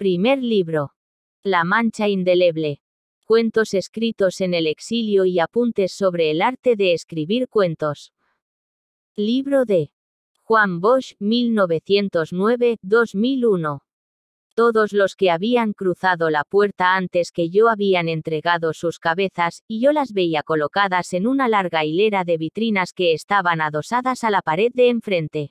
Primer libro. La Mancha Indeleble. Cuentos escritos en el exilio y apuntes sobre el arte de escribir cuentos. Libro de Juan Bosch, 1909-2001. Todos los que habían cruzado la puerta antes que yo habían entregado sus cabezas, y yo las veía colocadas en una larga hilera de vitrinas que estaban adosadas a la pared de enfrente.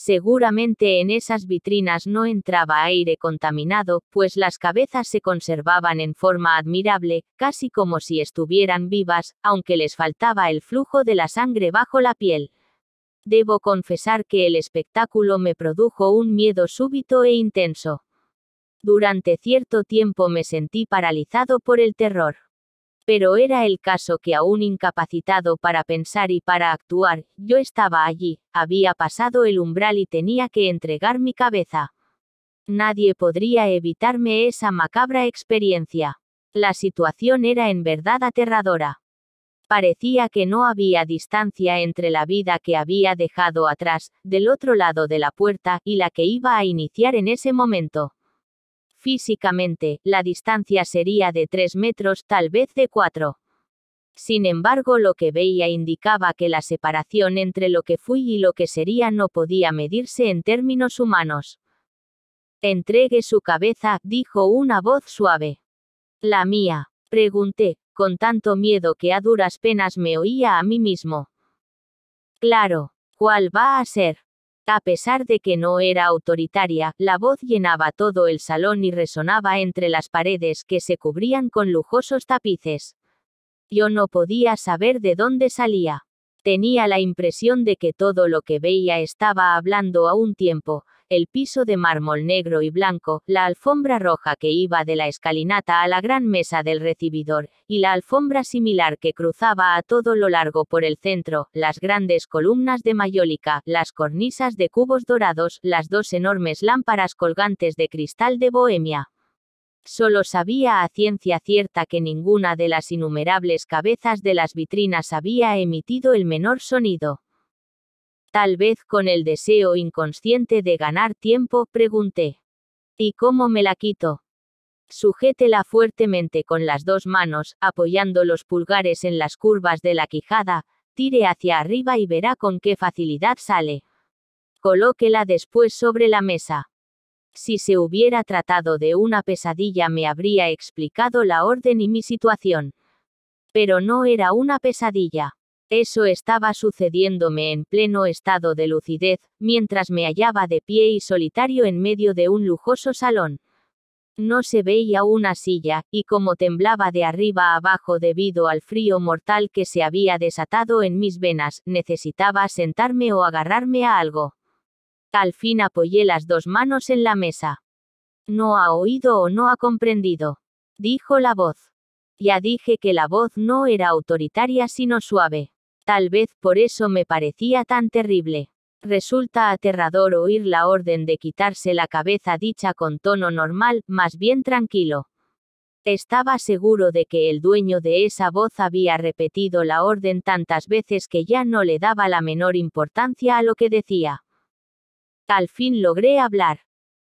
Seguramente en esas vitrinas no entraba aire contaminado, pues las cabezas se conservaban en forma admirable, casi como si estuvieran vivas, aunque les faltaba el flujo de la sangre bajo la piel. Debo confesar que el espectáculo me produjo un miedo súbito e intenso. Durante cierto tiempo me sentí paralizado por el terror pero era el caso que aún incapacitado para pensar y para actuar, yo estaba allí, había pasado el umbral y tenía que entregar mi cabeza. Nadie podría evitarme esa macabra experiencia. La situación era en verdad aterradora. Parecía que no había distancia entre la vida que había dejado atrás, del otro lado de la puerta, y la que iba a iniciar en ese momento. Físicamente, la distancia sería de tres metros, tal vez de cuatro. Sin embargo, lo que veía indicaba que la separación entre lo que fui y lo que sería no podía medirse en términos humanos. Entregue su cabeza, dijo una voz suave. La mía, pregunté, con tanto miedo que a duras penas me oía a mí mismo. Claro, ¿cuál va a ser? A pesar de que no era autoritaria, la voz llenaba todo el salón y resonaba entre las paredes que se cubrían con lujosos tapices. Yo no podía saber de dónde salía. Tenía la impresión de que todo lo que veía estaba hablando a un tiempo, el piso de mármol negro y blanco, la alfombra roja que iba de la escalinata a la gran mesa del recibidor, y la alfombra similar que cruzaba a todo lo largo por el centro, las grandes columnas de mayólica, las cornisas de cubos dorados, las dos enormes lámparas colgantes de cristal de Bohemia. Solo sabía a ciencia cierta que ninguna de las innumerables cabezas de las vitrinas había emitido el menor sonido. Tal vez con el deseo inconsciente de ganar tiempo, pregunté. ¿Y cómo me la quito? Sujétela fuertemente con las dos manos, apoyando los pulgares en las curvas de la quijada, tire hacia arriba y verá con qué facilidad sale. Colóquela después sobre la mesa. Si se hubiera tratado de una pesadilla me habría explicado la orden y mi situación. Pero no era una pesadilla. Eso estaba sucediéndome en pleno estado de lucidez, mientras me hallaba de pie y solitario en medio de un lujoso salón. No se veía una silla, y como temblaba de arriba a abajo debido al frío mortal que se había desatado en mis venas, necesitaba sentarme o agarrarme a algo. Al fin apoyé las dos manos en la mesa. No ha oído o no ha comprendido, dijo la voz. Ya dije que la voz no era autoritaria sino suave. Tal vez por eso me parecía tan terrible. Resulta aterrador oír la orden de quitarse la cabeza dicha con tono normal, más bien tranquilo. Estaba seguro de que el dueño de esa voz había repetido la orden tantas veces que ya no le daba la menor importancia a lo que decía. Al fin logré hablar.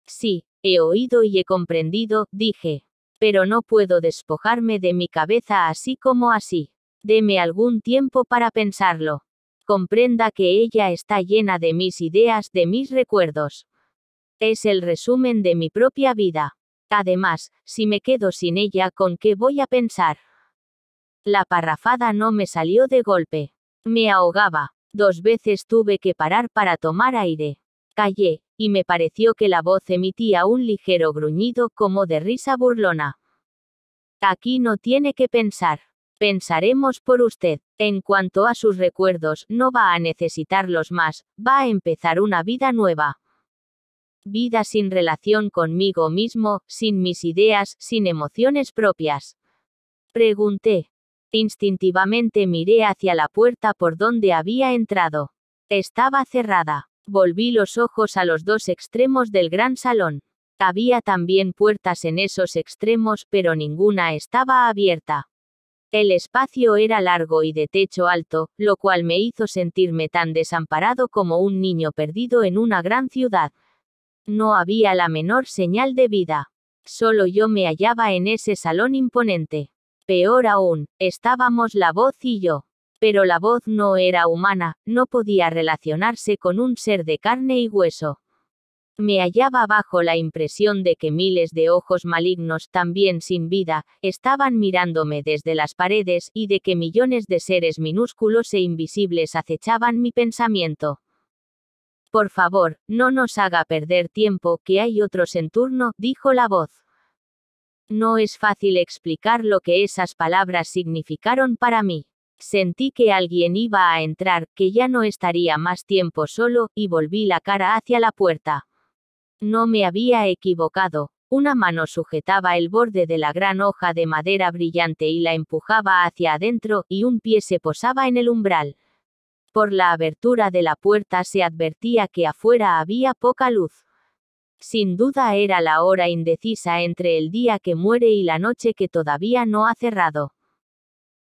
Sí, he oído y he comprendido, dije. Pero no puedo despojarme de mi cabeza así como así. Deme algún tiempo para pensarlo. Comprenda que ella está llena de mis ideas, de mis recuerdos. Es el resumen de mi propia vida. Además, si me quedo sin ella, ¿con qué voy a pensar? La parrafada no me salió de golpe. Me ahogaba. Dos veces tuve que parar para tomar aire. Callé, y me pareció que la voz emitía un ligero gruñido como de risa burlona. Aquí no tiene que pensar. Pensaremos por usted. En cuanto a sus recuerdos, no va a necesitarlos más, va a empezar una vida nueva. Vida sin relación conmigo mismo, sin mis ideas, sin emociones propias. Pregunté. Instintivamente miré hacia la puerta por donde había entrado. Estaba cerrada. Volví los ojos a los dos extremos del gran salón. Había también puertas en esos extremos, pero ninguna estaba abierta. El espacio era largo y de techo alto, lo cual me hizo sentirme tan desamparado como un niño perdido en una gran ciudad. No había la menor señal de vida. Solo yo me hallaba en ese salón imponente. Peor aún, estábamos la voz y yo. Pero la voz no era humana, no podía relacionarse con un ser de carne y hueso. Me hallaba bajo la impresión de que miles de ojos malignos, también sin vida, estaban mirándome desde las paredes y de que millones de seres minúsculos e invisibles acechaban mi pensamiento. Por favor, no nos haga perder tiempo, que hay otros en turno, dijo la voz. No es fácil explicar lo que esas palabras significaron para mí. Sentí que alguien iba a entrar, que ya no estaría más tiempo solo, y volví la cara hacia la puerta. No me había equivocado. Una mano sujetaba el borde de la gran hoja de madera brillante y la empujaba hacia adentro, y un pie se posaba en el umbral. Por la abertura de la puerta se advertía que afuera había poca luz. Sin duda era la hora indecisa entre el día que muere y la noche que todavía no ha cerrado.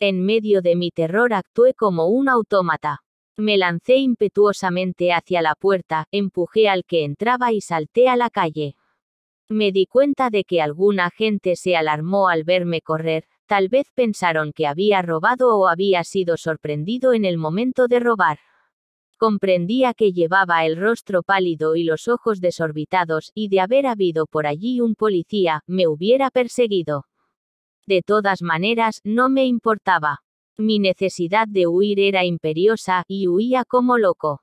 En medio de mi terror actué como un autómata. Me lancé impetuosamente hacia la puerta, empujé al que entraba y salté a la calle. Me di cuenta de que alguna gente se alarmó al verme correr, tal vez pensaron que había robado o había sido sorprendido en el momento de robar. Comprendía que llevaba el rostro pálido y los ojos desorbitados, y de haber habido por allí un policía, me hubiera perseguido. De todas maneras, no me importaba. Mi necesidad de huir era imperiosa, y huía como loco.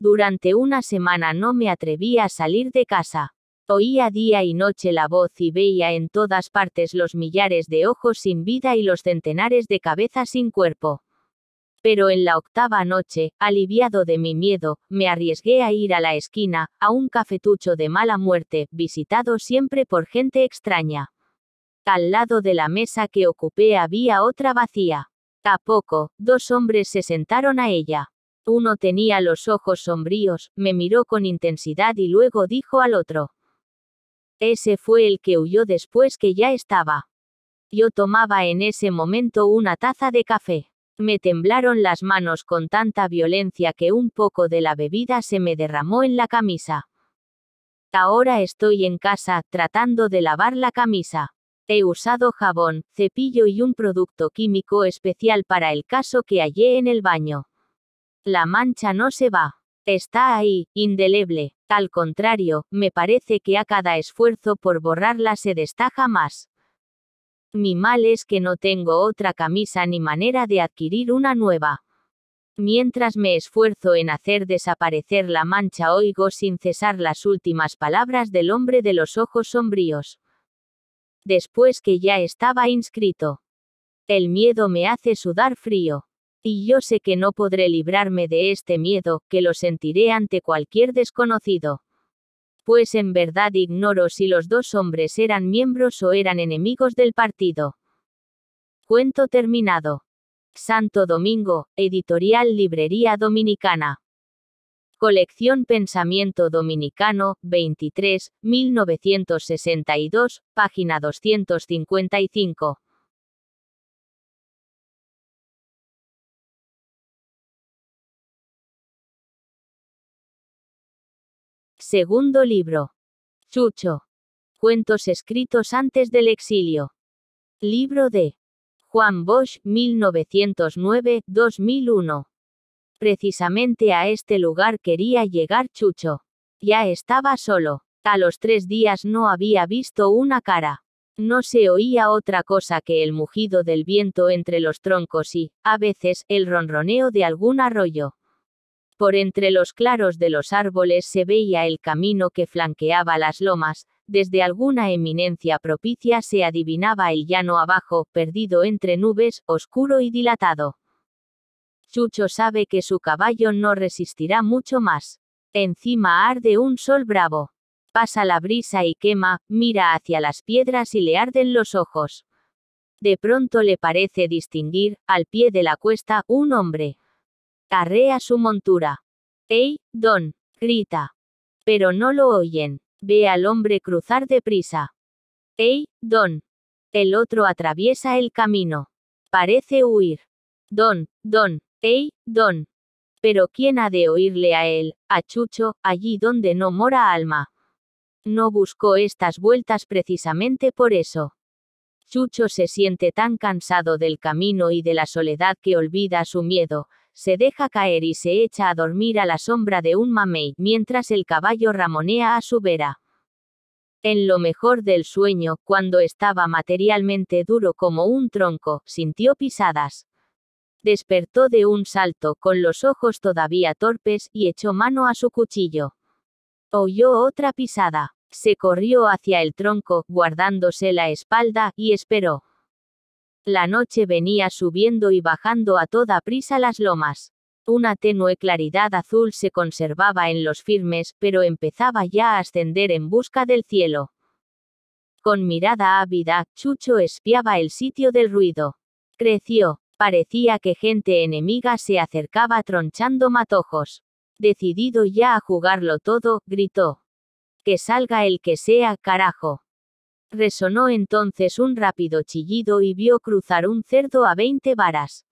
Durante una semana no me atreví a salir de casa. Oía día y noche la voz y veía en todas partes los millares de ojos sin vida y los centenares de cabezas sin cuerpo. Pero en la octava noche, aliviado de mi miedo, me arriesgué a ir a la esquina, a un cafetucho de mala muerte, visitado siempre por gente extraña. Al lado de la mesa que ocupé había otra vacía. A poco, dos hombres se sentaron a ella. Uno tenía los ojos sombríos, me miró con intensidad y luego dijo al otro. Ese fue el que huyó después que ya estaba. Yo tomaba en ese momento una taza de café. Me temblaron las manos con tanta violencia que un poco de la bebida se me derramó en la camisa. Ahora estoy en casa, tratando de lavar la camisa. He usado jabón, cepillo y un producto químico especial para el caso que hallé en el baño. La mancha no se va. Está ahí, indeleble. Al contrario, me parece que a cada esfuerzo por borrarla se destaja más. Mi mal es que no tengo otra camisa ni manera de adquirir una nueva. Mientras me esfuerzo en hacer desaparecer la mancha, oigo sin cesar las últimas palabras del hombre de los ojos sombríos después que ya estaba inscrito. El miedo me hace sudar frío. Y yo sé que no podré librarme de este miedo, que lo sentiré ante cualquier desconocido. Pues en verdad ignoro si los dos hombres eran miembros o eran enemigos del partido. Cuento terminado. Santo Domingo, Editorial Librería Dominicana. Colección Pensamiento Dominicano, 23, 1962, página 255. Segundo libro. Chucho. Cuentos escritos antes del exilio. Libro de Juan Bosch, 1909-2001. Precisamente a este lugar quería llegar Chucho. Ya estaba solo. A los tres días no había visto una cara. No se oía otra cosa que el mugido del viento entre los troncos y, a veces, el ronroneo de algún arroyo. Por entre los claros de los árboles se veía el camino que flanqueaba las lomas, desde alguna eminencia propicia se adivinaba el llano abajo, perdido entre nubes, oscuro y dilatado. Chucho sabe que su caballo no resistirá mucho más. Encima arde un sol bravo. Pasa la brisa y quema, mira hacia las piedras y le arden los ojos. De pronto le parece distinguir, al pie de la cuesta, un hombre. Arrea su montura. ¡Ey, don! grita. Pero no lo oyen. Ve al hombre cruzar deprisa. ¡Ey, don! El otro atraviesa el camino. Parece huir. Don, don, Ey, don. Pero ¿quién ha de oírle a él, a Chucho, allí donde no mora alma? No buscó estas vueltas precisamente por eso. Chucho se siente tan cansado del camino y de la soledad que olvida su miedo, se deja caer y se echa a dormir a la sombra de un mamey mientras el caballo ramonea a su vera. En lo mejor del sueño, cuando estaba materialmente duro como un tronco, sintió pisadas. Despertó de un salto, con los ojos todavía torpes, y echó mano a su cuchillo. Oyó otra pisada. Se corrió hacia el tronco, guardándose la espalda, y esperó. La noche venía subiendo y bajando a toda prisa las lomas. Una tenue claridad azul se conservaba en los firmes, pero empezaba ya a ascender en busca del cielo. Con mirada ávida, Chucho espiaba el sitio del ruido. Creció, Parecía que gente enemiga se acercaba tronchando matojos. Decidido ya a jugarlo todo, gritó. Que salga el que sea, carajo. Resonó entonces un rápido chillido y vio cruzar un cerdo a veinte varas.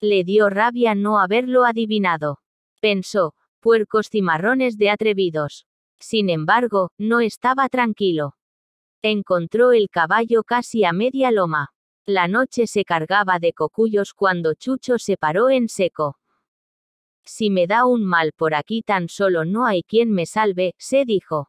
Le dio rabia no haberlo adivinado. Pensó, puercos cimarrones de atrevidos. Sin embargo, no estaba tranquilo. Encontró el caballo casi a media loma. La noche se cargaba de cocuyos cuando Chucho se paró en seco. Si me da un mal por aquí tan solo no hay quien me salve, se dijo.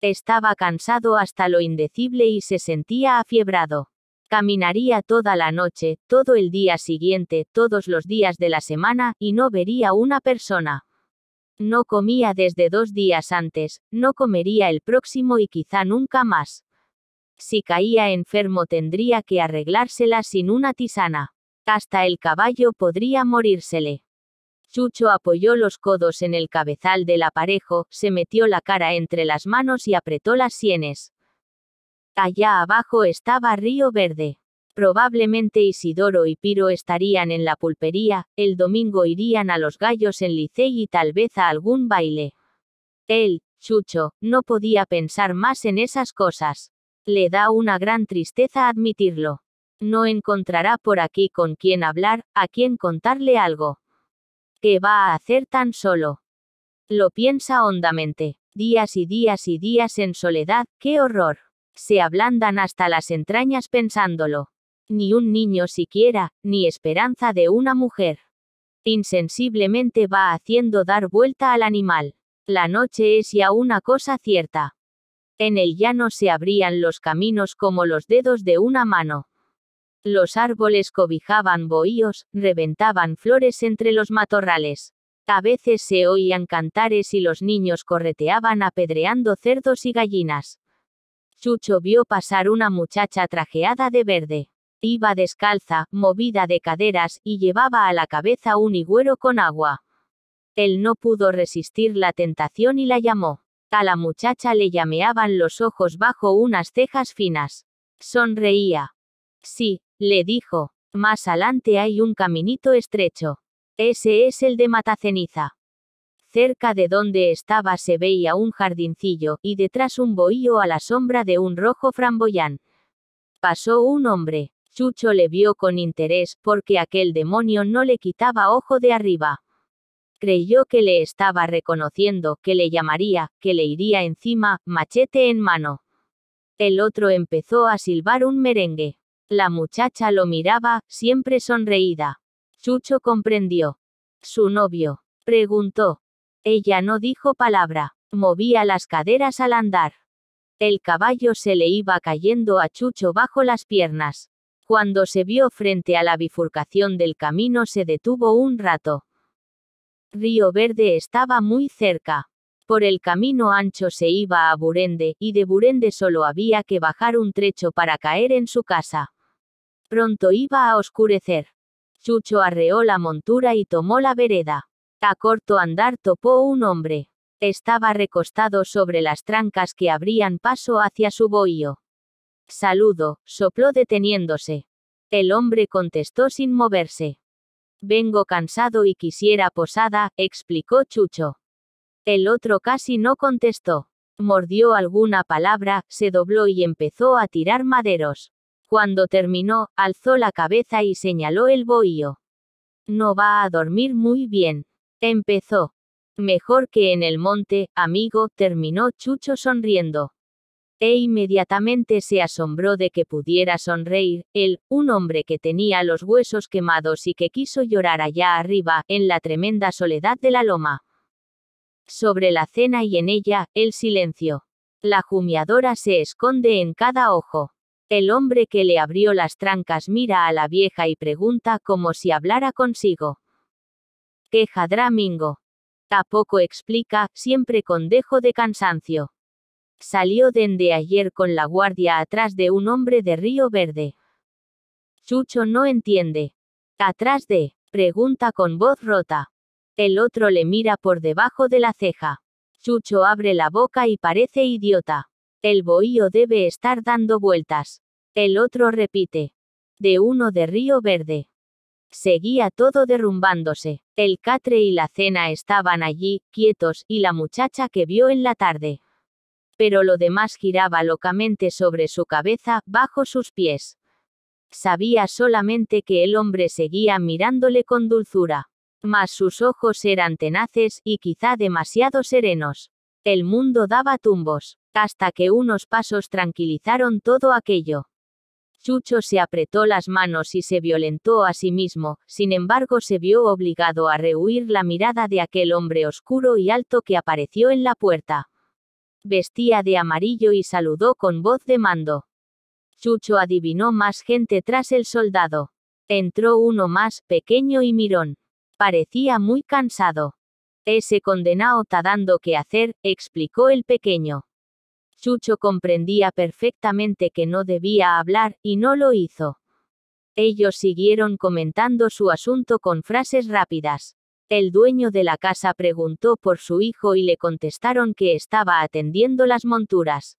Estaba cansado hasta lo indecible y se sentía afiebrado. Caminaría toda la noche, todo el día siguiente, todos los días de la semana, y no vería una persona. No comía desde dos días antes, no comería el próximo y quizá nunca más. Si caía enfermo tendría que arreglársela sin una tisana. Hasta el caballo podría morírsele. Chucho apoyó los codos en el cabezal del aparejo, se metió la cara entre las manos y apretó las sienes. Allá abajo estaba Río Verde. Probablemente Isidoro y Piro estarían en la pulpería, el domingo irían a los gallos en Licey y tal vez a algún baile. Él, Chucho, no podía pensar más en esas cosas. Le da una gran tristeza admitirlo. No encontrará por aquí con quien hablar, a quien contarle algo. ¿Qué va a hacer tan solo? Lo piensa hondamente. Días y días y días en soledad, qué horror. Se ablandan hasta las entrañas pensándolo. Ni un niño siquiera, ni esperanza de una mujer. Insensiblemente va haciendo dar vuelta al animal. La noche es ya una cosa cierta en el llano se abrían los caminos como los dedos de una mano. Los árboles cobijaban bohíos, reventaban flores entre los matorrales. A veces se oían cantares y los niños correteaban apedreando cerdos y gallinas. Chucho vio pasar una muchacha trajeada de verde. Iba descalza, movida de caderas, y llevaba a la cabeza un higüero con agua. Él no pudo resistir la tentación y la llamó. A la muchacha le llameaban los ojos bajo unas cejas finas. Sonreía. Sí, le dijo, más adelante hay un caminito estrecho. Ese es el de Mataceniza. Cerca de donde estaba se veía un jardincillo, y detrás un bohío a la sombra de un rojo framboyán. Pasó un hombre. Chucho le vio con interés, porque aquel demonio no le quitaba ojo de arriba creyó que le estaba reconociendo, que le llamaría, que le iría encima, machete en mano. El otro empezó a silbar un merengue. La muchacha lo miraba, siempre sonreída. Chucho comprendió. Su novio. Preguntó. Ella no dijo palabra. Movía las caderas al andar. El caballo se le iba cayendo a Chucho bajo las piernas. Cuando se vio frente a la bifurcación del camino se detuvo un rato. Río Verde estaba muy cerca. Por el camino ancho se iba a Burende, y de Burende solo había que bajar un trecho para caer en su casa. Pronto iba a oscurecer. Chucho arreó la montura y tomó la vereda. A corto andar topó un hombre. Estaba recostado sobre las trancas que abrían paso hacia su bohío. Saludo, sopló deteniéndose. El hombre contestó sin moverse. Vengo cansado y quisiera posada, explicó Chucho. El otro casi no contestó. Mordió alguna palabra, se dobló y empezó a tirar maderos. Cuando terminó, alzó la cabeza y señaló el bohío. No va a dormir muy bien. Empezó. Mejor que en el monte, amigo, terminó Chucho sonriendo. E inmediatamente se asombró de que pudiera sonreír, él, un hombre que tenía los huesos quemados y que quiso llorar allá arriba, en la tremenda soledad de la loma. Sobre la cena y en ella, el silencio. La jumiadora se esconde en cada ojo. El hombre que le abrió las trancas mira a la vieja y pregunta como si hablara consigo. ¿Qué jadrá Mingo? Tampoco explica, siempre con dejo de cansancio salió dende ayer con la guardia atrás de un hombre de Río Verde. Chucho no entiende. ¿Atrás de? pregunta con voz rota. El otro le mira por debajo de la ceja. Chucho abre la boca y parece idiota. El bohío debe estar dando vueltas. El otro repite. De uno de Río Verde. Seguía todo derrumbándose. El catre y la cena estaban allí, quietos, y la muchacha que vio en la tarde pero lo demás giraba locamente sobre su cabeza, bajo sus pies. Sabía solamente que el hombre seguía mirándole con dulzura. Mas sus ojos eran tenaces y quizá demasiado serenos. El mundo daba tumbos, hasta que unos pasos tranquilizaron todo aquello. Chucho se apretó las manos y se violentó a sí mismo, sin embargo se vio obligado a rehuir la mirada de aquel hombre oscuro y alto que apareció en la puerta. Vestía de amarillo y saludó con voz de mando. Chucho adivinó más gente tras el soldado. Entró uno más, pequeño y mirón. Parecía muy cansado. Ese condenado está dando que hacer, explicó el pequeño. Chucho comprendía perfectamente que no debía hablar, y no lo hizo. Ellos siguieron comentando su asunto con frases rápidas. El dueño de la casa preguntó por su hijo y le contestaron que estaba atendiendo las monturas.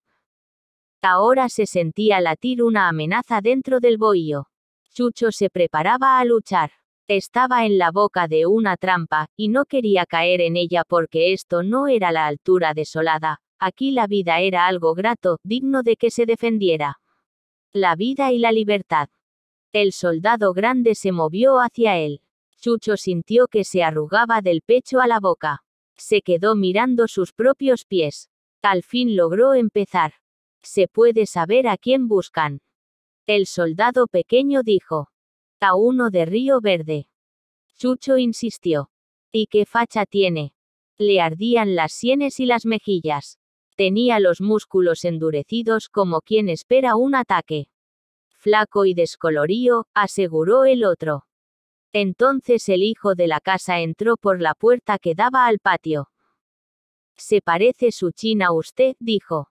Ahora se sentía latir una amenaza dentro del bohío. Chucho se preparaba a luchar. Estaba en la boca de una trampa, y no quería caer en ella porque esto no era la altura desolada, aquí la vida era algo grato, digno de que se defendiera. La vida y la libertad. El soldado grande se movió hacia él. Chucho sintió que se arrugaba del pecho a la boca. Se quedó mirando sus propios pies. Al fin logró empezar. Se puede saber a quién buscan. El soldado pequeño dijo. A uno de Río Verde. Chucho insistió. ¿Y qué facha tiene? Le ardían las sienes y las mejillas. Tenía los músculos endurecidos como quien espera un ataque. Flaco y descolorío, aseguró el otro. Entonces el hijo de la casa entró por la puerta que daba al patio. Se parece su china a usted, dijo.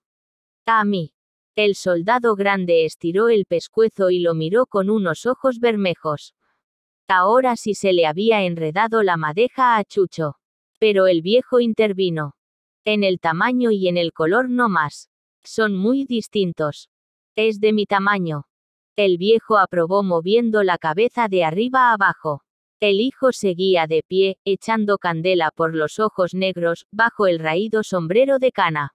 A mí. El soldado grande estiró el pescuezo y lo miró con unos ojos bermejos. Ahora sí se le había enredado la madeja a Chucho. Pero el viejo intervino. En el tamaño y en el color no más. Son muy distintos. Es de mi tamaño. El viejo aprobó moviendo la cabeza de arriba abajo. El hijo seguía de pie, echando candela por los ojos negros, bajo el raído sombrero de cana.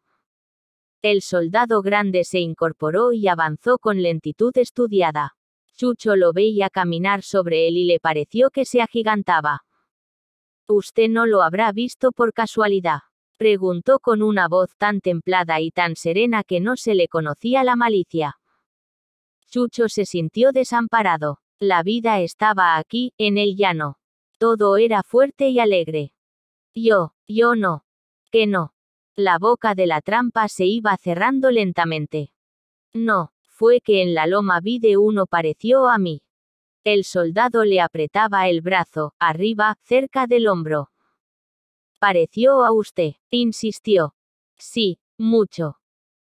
El soldado grande se incorporó y avanzó con lentitud estudiada. Chucho lo veía caminar sobre él y le pareció que se agigantaba. Usted no lo habrá visto por casualidad, preguntó con una voz tan templada y tan serena que no se le conocía la malicia. Chucho se sintió desamparado. La vida estaba aquí, en el llano. Todo era fuerte y alegre. Yo, yo no. Que no. La boca de la trampa se iba cerrando lentamente. No, fue que en la loma vi de uno pareció a mí. El soldado le apretaba el brazo, arriba, cerca del hombro. Pareció a usted, insistió. Sí, mucho.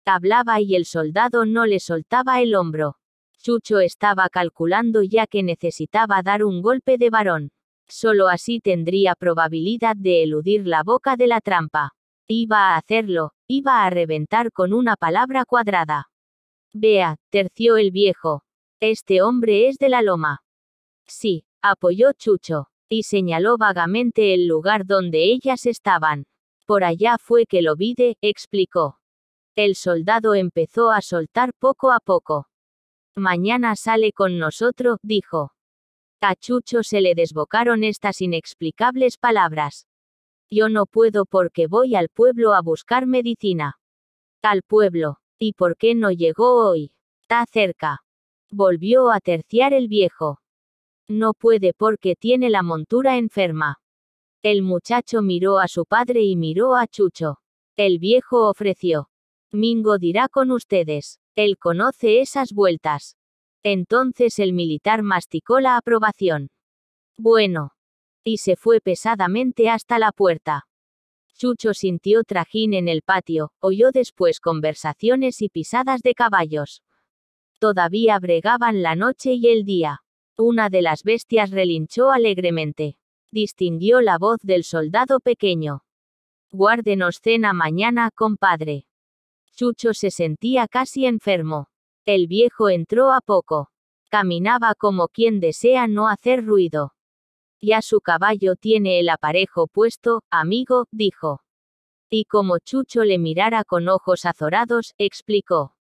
Hablaba y el soldado no le soltaba el hombro. Chucho estaba calculando ya que necesitaba dar un golpe de varón. Solo así tendría probabilidad de eludir la boca de la trampa. Iba a hacerlo, iba a reventar con una palabra cuadrada. Vea, terció el viejo. Este hombre es de la loma. Sí, apoyó Chucho, y señaló vagamente el lugar donde ellas estaban. Por allá fue que lo vide, explicó. El soldado empezó a soltar poco a poco. Mañana sale con nosotros, dijo. A Chucho se le desbocaron estas inexplicables palabras. Yo no puedo porque voy al pueblo a buscar medicina. Al pueblo. ¿Y por qué no llegó hoy? Está cerca. Volvió a terciar el viejo. No puede porque tiene la montura enferma. El muchacho miró a su padre y miró a Chucho. El viejo ofreció. Mingo dirá con ustedes. Él conoce esas vueltas. Entonces el militar masticó la aprobación. Bueno. Y se fue pesadamente hasta la puerta. Chucho sintió trajín en el patio, oyó después conversaciones y pisadas de caballos. Todavía bregaban la noche y el día. Una de las bestias relinchó alegremente. Distinguió la voz del soldado pequeño. Guárdenos cena mañana, compadre. Chucho se sentía casi enfermo. El viejo entró a poco. Caminaba como quien desea no hacer ruido. Ya su caballo tiene el aparejo puesto, amigo, dijo. Y como Chucho le mirara con ojos azorados, explicó.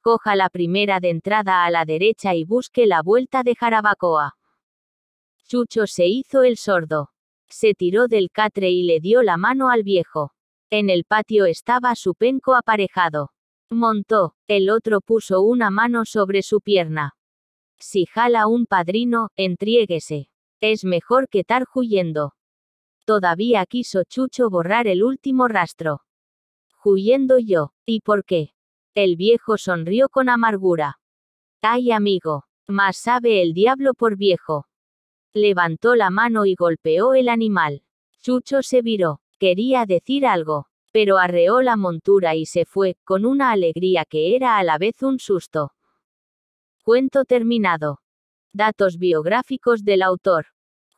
Coja la primera de entrada a la derecha y busque la vuelta de Jarabacoa. Chucho se hizo el sordo. Se tiró del catre y le dio la mano al viejo. En el patio estaba su penco aparejado. Montó, el otro puso una mano sobre su pierna. Si jala un padrino, entriéguese. Es mejor que estar huyendo. Todavía quiso Chucho borrar el último rastro. Huyendo yo, ¿y por qué? El viejo sonrió con amargura. Ay amigo, más sabe el diablo por viejo. Levantó la mano y golpeó el animal. Chucho se viró, Quería decir algo, pero arreó la montura y se fue, con una alegría que era a la vez un susto. Cuento terminado. Datos biográficos del autor.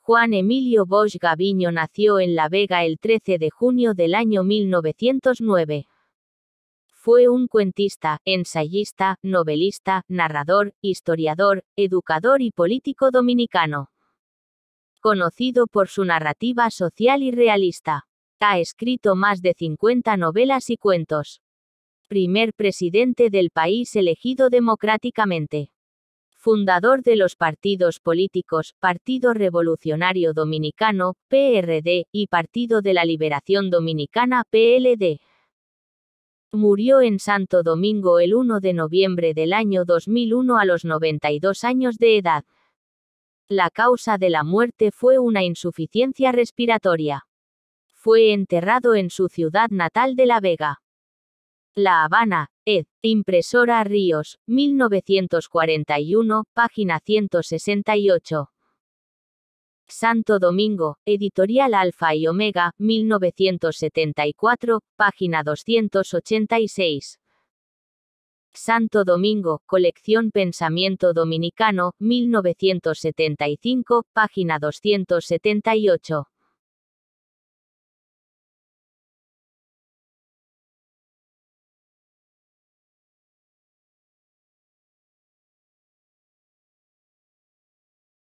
Juan Emilio Bosch Gaviño nació en La Vega el 13 de junio del año 1909. Fue un cuentista, ensayista, novelista, narrador, historiador, educador y político dominicano. Conocido por su narrativa social y realista. Ha escrito más de 50 novelas y cuentos. Primer presidente del país elegido democráticamente. Fundador de los partidos políticos Partido Revolucionario Dominicano, PRD, y Partido de la Liberación Dominicana, PLD. Murió en Santo Domingo el 1 de noviembre del año 2001 a los 92 años de edad. La causa de la muerte fue una insuficiencia respiratoria fue enterrado en su ciudad natal de La Vega. La Habana, ed. Impresora Ríos, 1941, página 168. Santo Domingo, Editorial Alfa y Omega, 1974, página 286. Santo Domingo, Colección Pensamiento Dominicano, 1975, página 278.